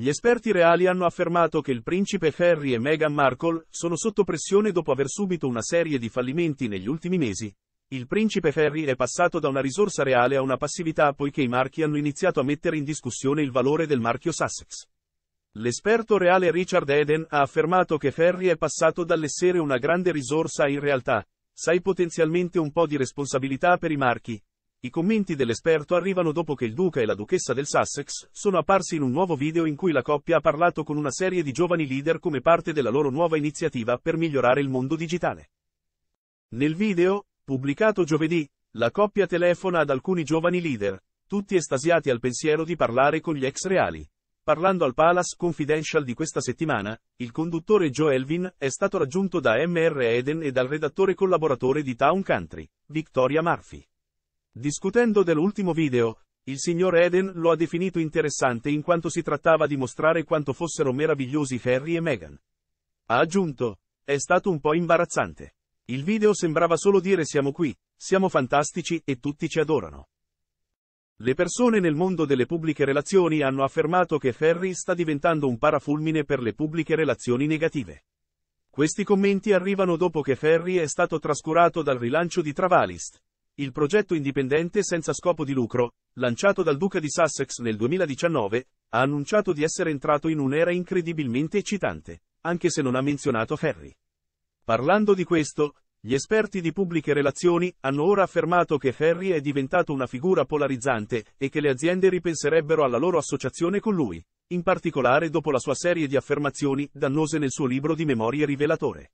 Gli esperti reali hanno affermato che il principe Harry e Meghan Markle sono sotto pressione dopo aver subito una serie di fallimenti negli ultimi mesi. Il principe Harry è passato da una risorsa reale a una passività poiché i marchi hanno iniziato a mettere in discussione il valore del marchio Sussex. L'esperto reale Richard Eden ha affermato che Harry è passato dall'essere una grande risorsa a in realtà, sai potenzialmente un po' di responsabilità per i marchi, i commenti dell'esperto arrivano dopo che il duca e la duchessa del Sussex sono apparsi in un nuovo video in cui la coppia ha parlato con una serie di giovani leader come parte della loro nuova iniziativa per migliorare il mondo digitale. Nel video, pubblicato giovedì, la coppia telefona ad alcuni giovani leader, tutti estasiati al pensiero di parlare con gli ex reali. Parlando al Palace Confidential di questa settimana, il conduttore Joe Elvin è stato raggiunto da MR Eden e dal redattore collaboratore di Town Country, Victoria Murphy. Discutendo dell'ultimo video, il signor Eden lo ha definito interessante in quanto si trattava di mostrare quanto fossero meravigliosi Harry e Meghan. Ha aggiunto, è stato un po' imbarazzante. Il video sembrava solo dire siamo qui, siamo fantastici e tutti ci adorano. Le persone nel mondo delle pubbliche relazioni hanno affermato che Ferry sta diventando un parafulmine per le pubbliche relazioni negative. Questi commenti arrivano dopo che Ferry è stato trascurato dal rilancio di Travalist, il progetto indipendente senza scopo di lucro, lanciato dal Duca di Sussex nel 2019, ha annunciato di essere entrato in un'era incredibilmente eccitante, anche se non ha menzionato Ferry. Parlando di questo, gli esperti di pubbliche relazioni hanno ora affermato che Ferry è diventato una figura polarizzante e che le aziende ripenserebbero alla loro associazione con lui, in particolare dopo la sua serie di affermazioni dannose nel suo libro di memorie rivelatore.